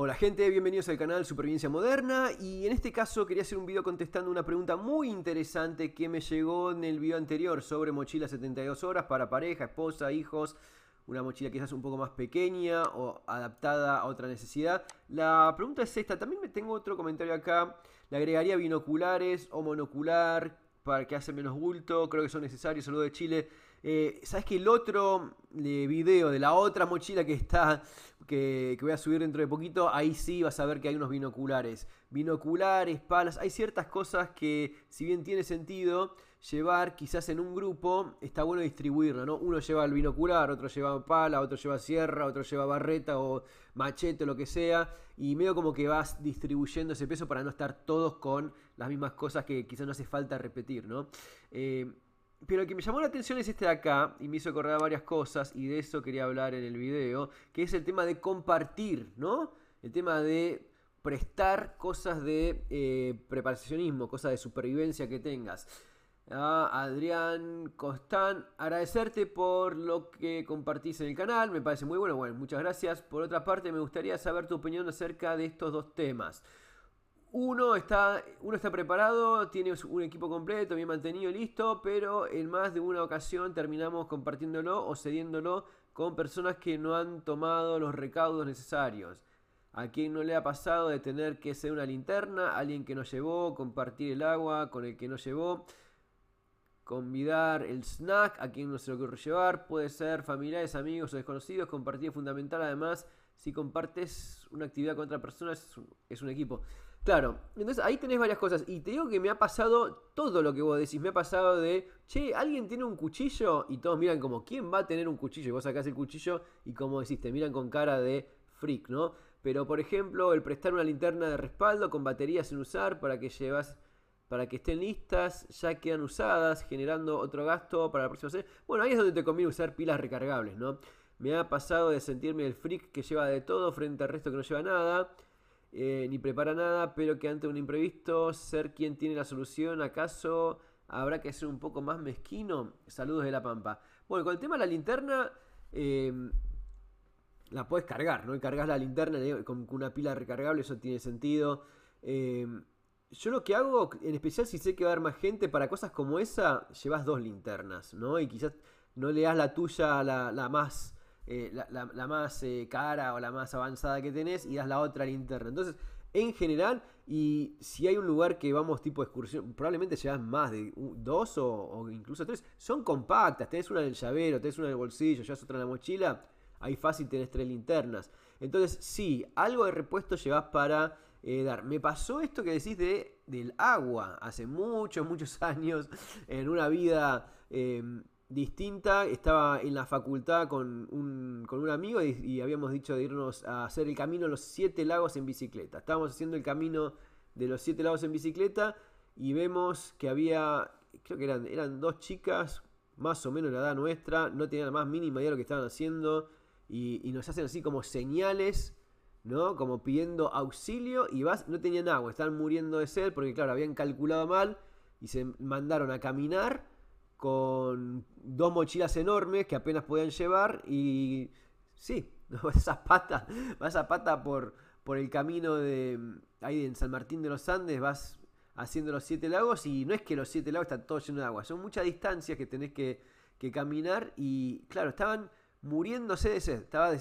Hola gente, bienvenidos al canal Supervivencia Moderna y en este caso quería hacer un video contestando una pregunta muy interesante que me llegó en el video anterior sobre mochila 72 horas para pareja, esposa, hijos, una mochila quizás un poco más pequeña o adaptada a otra necesidad. La pregunta es esta, también me tengo otro comentario acá, le agregaría binoculares o monocular, para que hace menos bulto, creo que son necesarios, saludos de Chile. Eh, Sabes que el otro eh, video de la otra mochila que está, que, que, voy a subir dentro de poquito, ahí sí vas a ver que hay unos binoculares. Binoculares, palas, hay ciertas cosas que si bien tiene sentido, llevar quizás en un grupo, está bueno distribuirlo, ¿no? Uno lleva el binocular, otro lleva pala, otro lleva sierra, otro lleva barreta o machete, o lo que sea, y medio como que vas distribuyendo ese peso para no estar todos con las mismas cosas que quizás no hace falta repetir, ¿no? Eh, pero lo que me llamó la atención es este de acá, y me hizo acordar varias cosas, y de eso quería hablar en el video, que es el tema de compartir, ¿no? El tema de prestar cosas de eh, preparacionismo, cosas de supervivencia que tengas a Adrián Costán. Agradecerte por lo que compartís en el canal, me parece muy bueno. Bueno, muchas gracias. Por otra parte, me gustaría saber tu opinión acerca de estos dos temas. Uno está, uno está preparado, tiene un equipo completo, bien mantenido, listo, pero en más de una ocasión terminamos compartiéndolo o cediéndolo con personas que no han tomado los recaudos necesarios. A quien no le ha pasado de tener que ser una linterna, alguien que no llevó, compartir el agua con el que no llevó. Convidar el snack a quien no se lo ocurre llevar. Puede ser familiares, amigos o desconocidos. Compartir es fundamental. Además, si compartes una actividad con otra persona, es un, equipo. Claro, entonces ahí tenés varias cosas. Y te digo que me ha pasado todo lo que vos decís. Me ha pasado de, che, alguien tiene un cuchillo. Y todos miran como, ¿quién va a tener un cuchillo? Y vos sacás el cuchillo y como decís, te miran con cara de freak, ¿no? Pero por ejemplo, el prestar una linterna de respaldo con baterías en usar para que llevas para que estén listas, ya quedan usadas, generando otro gasto para la próxima serie. Bueno, ahí es donde te conviene usar pilas recargables, ¿no? Me ha pasado de sentirme el freak que lleva de todo frente al resto que no lleva nada, eh, ni prepara nada, pero que ante un imprevisto, ser quien tiene la solución, ¿acaso habrá que ser un poco más mezquino? Saludos de la Pampa. Bueno, con el tema de la linterna, eh, la puedes cargar, ¿no? Y cargas la linterna con una pila recargable, eso tiene sentido. Eh, yo lo que hago, en especial si sé que va a haber más gente, para cosas como esa, llevas dos linternas, ¿no? Y quizás no le das la tuya la, la más, eh, la, más eh, cara o la más avanzada que tenés y das la otra linterna. Entonces, en general, y si hay un lugar que vamos tipo excursión, probablemente llevas más de dos o, incluso tres. Son compactas, tenés una en el llavero, tenés una en el bolsillo, es otra en la mochila. Ahí fácil tenés tres linternas. Entonces, sí, algo de repuesto llevas para eh, dar. Me pasó esto que decís de, del agua. Hace muchos, muchos años, en una vida em, distinta, estaba en la facultad con un, amigo y, habíamos dicho de irnos a hacer el camino de los siete lagos en bicicleta. Estábamos haciendo el camino de los siete lagos en bicicleta y vemos que había, creo que eran, eran dos chicas, más o menos la edad nuestra, no tenían la más mínima idea de lo que estaban haciendo. y nos hacen así como señales ¿no? Como pidiendo auxilio y vas, no tenían agua, estaban muriendo de sed porque, claro, habían calculado mal y se mandaron a caminar con dos mochilas enormes que apenas podían llevar y sí, vas a pata vas a pata por, por el camino de ahí en San Martín de los Andes, vas haciendo los siete lagos y no es que los siete lagos están todos llenos de agua, son muchas distancias que tenés que, caminar y claro, estaban muriéndose de sed, estaba de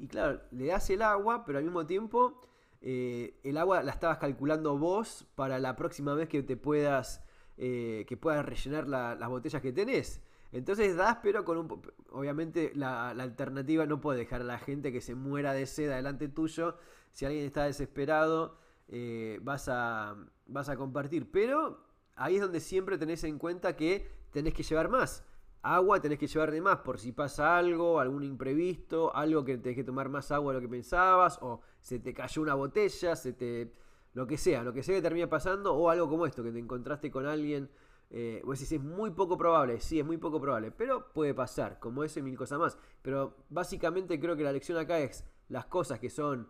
y claro, le das el agua, pero al mismo tiempo eh, el agua la estabas calculando vos para la próxima vez que te puedas, eh, que puedas rellenar las botellas que tenés. Entonces das, pero con un... Obviamente la, alternativa no puede dejar a la gente que se muera de sed delante tuyo. Si alguien está desesperado, eh, vas, a, vas a compartir. Pero ahí es donde siempre tenés en cuenta que tenés que llevar más. Agua tenés que llevar de más por si pasa algo, algún imprevisto, algo que tenés que tomar más agua de lo que pensabas, o se te cayó una botella, se te. lo que sea, lo que sea que termina pasando, o algo como esto, que te encontraste con alguien. Eh, decís, es muy poco probable, sí, es muy poco probable, pero puede pasar, como ese, mil cosas más. Pero básicamente creo que la lección acá es las cosas que son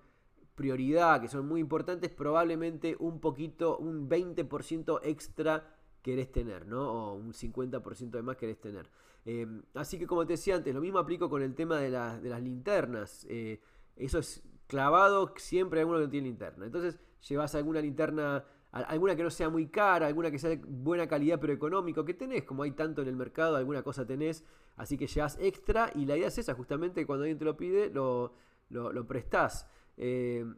prioridad, que son muy importantes, probablemente un poquito, un 20% extra querés tener, ¿no? O un 50% de más querés tener. Em, así que como te decía antes, lo mismo aplico con el tema de, las linternas. Eh, eso es clavado siempre alguno que tiene linterna. Entonces llevas alguna linterna, alguna que no sea muy cara, alguna que sea de buena calidad pero económico, que tenés, como hay tanto en el mercado, alguna cosa tenés, así que llevas extra y la idea es esa, justamente cuando alguien te lo pide, lo, prestas prestás. Em,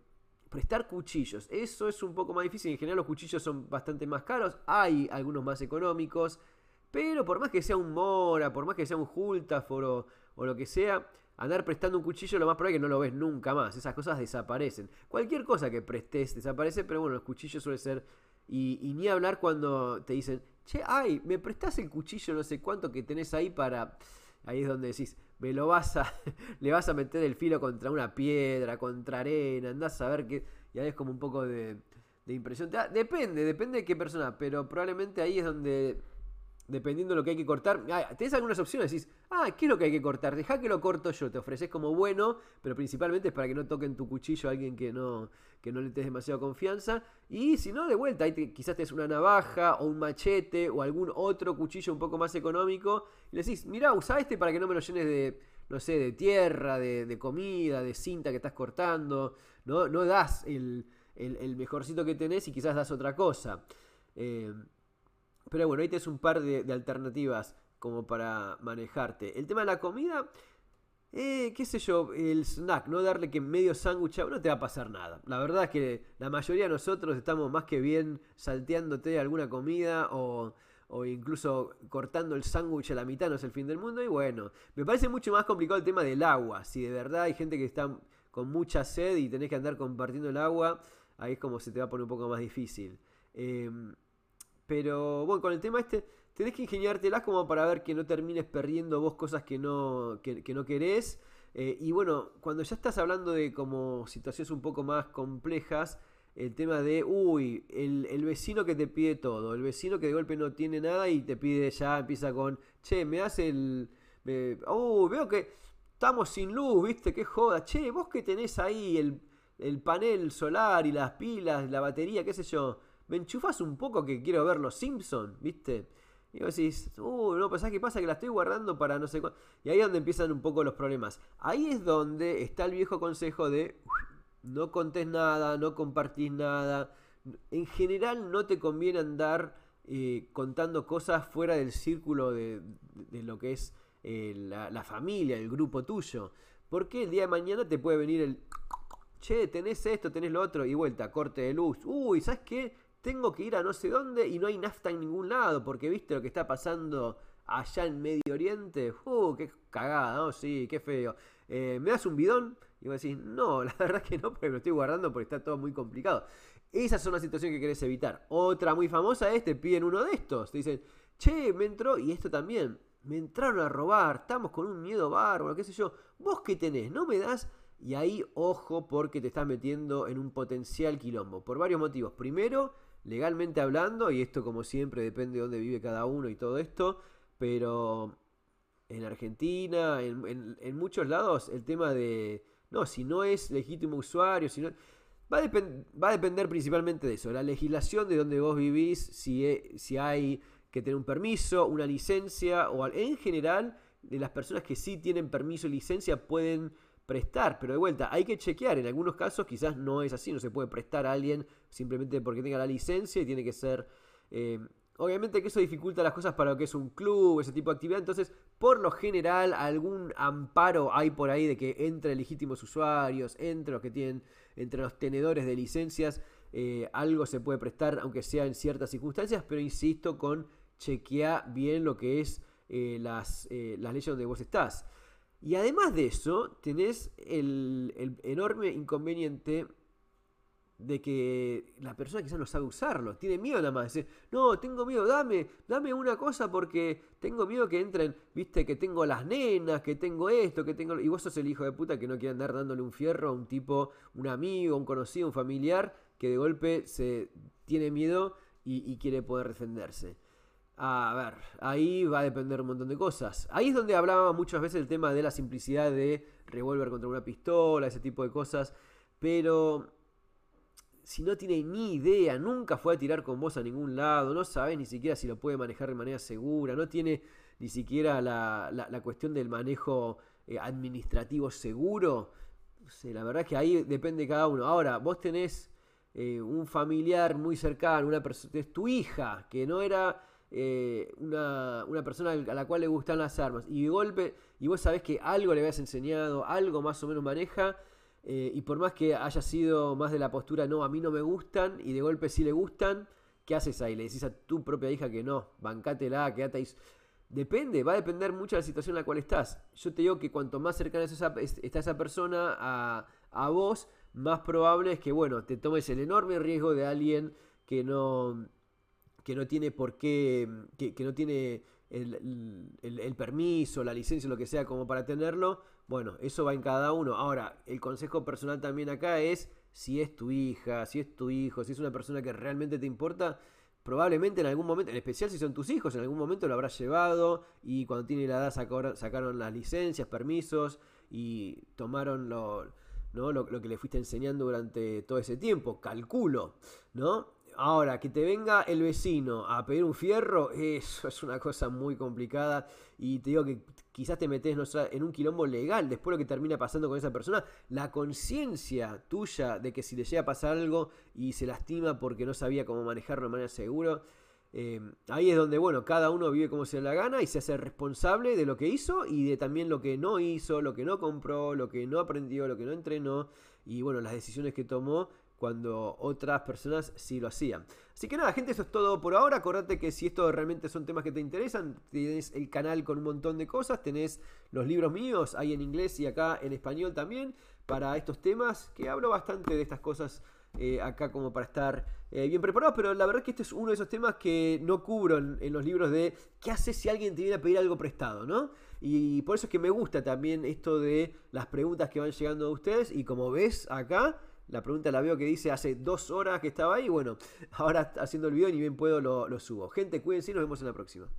Prestar cuchillos, eso es un poco más difícil. En general los cuchillos son bastante más caros. Hay algunos más económicos. Pero por más que sea un Mora, por más que sea un Hultafor o, lo que sea, andar prestando un cuchillo lo más probable es que no lo ves nunca más. Esas cosas desaparecen. Cualquier cosa que prestes desaparece, pero bueno, los cuchillos suelen ser... Y, y ni hablar cuando te dicen, che, ay, me prestas el cuchillo no sé cuánto que tenés ahí para... Ahí es donde decís, me lo vas a, le vas a meter el filo contra una piedra, contra arena, andás a ver qué. Y es como un poco de, de impresión. depende, depende de qué persona, pero probablemente ahí es donde dependiendo de lo que hay que cortar, ah, tenés algunas opciones, decís, ah, ¿qué es lo que hay que cortar? Deja que lo corto yo, te ofreces como bueno, pero principalmente es para que no toquen tu cuchillo a alguien que no, que no le des demasiada confianza. Y si no, de vuelta, quizás tenés una navaja o un machete o algún otro cuchillo un poco más económico, y le decís, mirá, usá este para que no me lo llenes de, no sé, de tierra, de, comida, de cinta que estás cortando, no, no das el, el, el mejorcito que tenés y quizás das otra cosa. Eh, pero bueno, ahí tienes un par de, alternativas como para manejarte. El tema de la comida, eh, qué sé yo, el snack, no darle que medio sándwich no te va a pasar nada. La verdad es que la mayoría de nosotros estamos más que bien salteándote alguna comida o, incluso cortando el sándwich a la mitad, no es el fin del mundo. Y bueno, me parece mucho más complicado el tema del agua. Si de verdad hay gente que está con mucha sed y tenés que andar compartiendo el agua, ahí es como se te va a poner un poco más difícil. Em, pero bueno, con el tema este, tenés que ingeniártelas como para ver que no termines perdiendo vos cosas que no, que, no querés. Eh, y bueno, cuando ya estás hablando de como situaciones un poco más complejas, el tema de, uy, el, vecino que te pide todo, el vecino que de golpe no tiene nada y te pide ya, empieza con, che, me das el... veo que estamos sin luz, viste, qué joda, che, vos que tenés ahí el, el panel solar y las pilas, la batería, qué sé yo me enchufas un poco que quiero ver los Simpsons, ¿viste? Y vos decís, uh, no, pues ¿sabes qué pasa? Que la estoy guardando para no sé cuándo. Y ahí es donde empiezan un poco los problemas. Ahí es donde está el viejo consejo de no contés nada, no compartís nada. En general no te conviene andar eh, contando cosas fuera del círculo de, lo que es eh, la, la, familia, el grupo tuyo. Porque el día de mañana te puede venir el... Che, tenés esto, tenés lo otro, y vuelta, corte de luz. Uy, ¿sabes qué? tengo que ir a no sé dónde y no hay nafta en ningún lado, porque viste lo que está pasando allá en Medio Oriente. ¡Uh, qué cagada! Sí, qué feo. Eh, ¿Me das un bidón? Y vos decís, no, la verdad que no, porque lo estoy guardando porque está todo muy complicado. Esa es una situación que querés evitar. Otra muy famosa es, te piden uno de estos. Te dicen, che, me entró, y esto también, me entraron a robar, estamos con un miedo bárbaro, qué sé yo. Vos qué tenés, no me das... Y ahí, ojo, porque te estás metiendo en un potencial quilombo. Por varios motivos. Primero, legalmente hablando, y esto como siempre depende de dónde vive cada uno y todo esto, pero en Argentina, en, muchos lados, el tema de, no, si no es legítimo usuario, si Va a, va a depender principalmente de eso, la legislación de donde vos vivís, si, e, si hay que tener un permiso, una licencia, o en general, de las personas que sí tienen permiso y licencia pueden prestar, pero de vuelta, hay que chequear. En algunos casos quizás no es así, no se puede prestar a alguien simplemente porque tenga la licencia y tiene que ser... Eh, obviamente que eso dificulta las cosas para lo que es un club, ese tipo de actividad, entonces por lo general algún amparo hay por ahí de que entre legítimos usuarios, entre los que tienen, entre los tenedores de licencias, eh, algo se puede prestar, aunque sea en ciertas circunstancias, pero insisto con chequear bien lo que es eh, las, las leyes donde vos estás. Y además de eso, tenés el, enorme inconveniente de que la persona quizás no sabe usarlo, tiene miedo nada más, dice, no, tengo miedo, dame, dame una cosa porque tengo miedo que entren, viste, que tengo las nenas, que tengo esto, que tengo... Y vos sos el hijo de puta que no quiere andar dándole un fierro a un tipo, un amigo, un conocido, un familiar, que de golpe se tiene miedo y quiere poder defenderse. A ver, ahí va a depender un montón de cosas. Ahí es donde hablaba muchas veces el tema de la simplicidad de revólver contra una pistola, ese tipo de cosas. Pero si no tiene ni idea, nunca fue a tirar con vos a ningún lado, no sabe ni siquiera si lo puede manejar de manera segura, no tiene ni siquiera la, cuestión del manejo eh, administrativo seguro. la verdad es que ahí depende cada uno. Ahora, vos tenés eh, un familiar muy cercano, una persona, es tu hija, que no era eh, una, persona a la cual le gustan las armas y de golpe, y vos sabés que algo le habías enseñado, algo más o menos maneja, eh, y por más que haya sido más de la postura, no, a mí no me gustan, y de golpe sí le gustan, ¿qué haces ahí? Le decís a tu propia hija que no, bancátela, quédate ahí. Depende, va a depender mucho de la situación en la cual estás. Yo te digo que cuanto más cercana está esa persona a, a vos, más probable es que, bueno, te tomes el enorme riesgo de alguien que no, que no tiene por qué, mm, que, no tiene el, permiso, la licencia, lo que sea, como para tenerlo, bueno, eso va en cada uno. Ahora, el consejo personal también acá es, si es tu hija, si es tu hijo, si es una persona que realmente te importa, probablemente en algún momento, en especial si son tus hijos, en algún momento lo habrás llevado y cuando tiene la edad sacaron, sacaron las licencias, permisos y tomaron lo, ¿no? lo, lo que le fuiste enseñando durante todo ese tiempo, calculo, ¿no? Ahora, que te venga el vecino a pedir un fierro, eso es una cosa muy complicada y te digo que quizás te metes en un quilombo legal después lo que termina pasando con esa persona. La conciencia tuya de que si le llega a pasar algo y se lastima porque no sabía cómo manejarlo de manera segura, em, ahí es donde, bueno, cada uno vive como se le la gana y se hace responsable de lo que hizo y de también lo que no hizo, lo que no compró, lo que no aprendió, lo que no entrenó y, bueno, las decisiones que tomó cuando otras personas sí lo hacían. Así que nada, gente, eso es todo por ahora. Acordate que si esto realmente son temas que te interesan, tenés el canal con un montón de cosas, tenés los libros míos, hay en inglés y acá en español también, para estos temas, que hablo bastante de estas cosas. Eh, acá como para estar eh, bien preparados, pero la verdad que este es uno de esos temas que no cubro en, los libros de qué haces si alguien te viene a pedir algo prestado, ¿no? Y por eso es que me gusta también esto de las preguntas que van llegando a ustedes y como ves acá, la pregunta la veo que dice hace dos horas que estaba ahí. Bueno, ahora haciendo el video ni bien puedo lo, lo subo. Gente, cuídense y nos vemos en la próxima.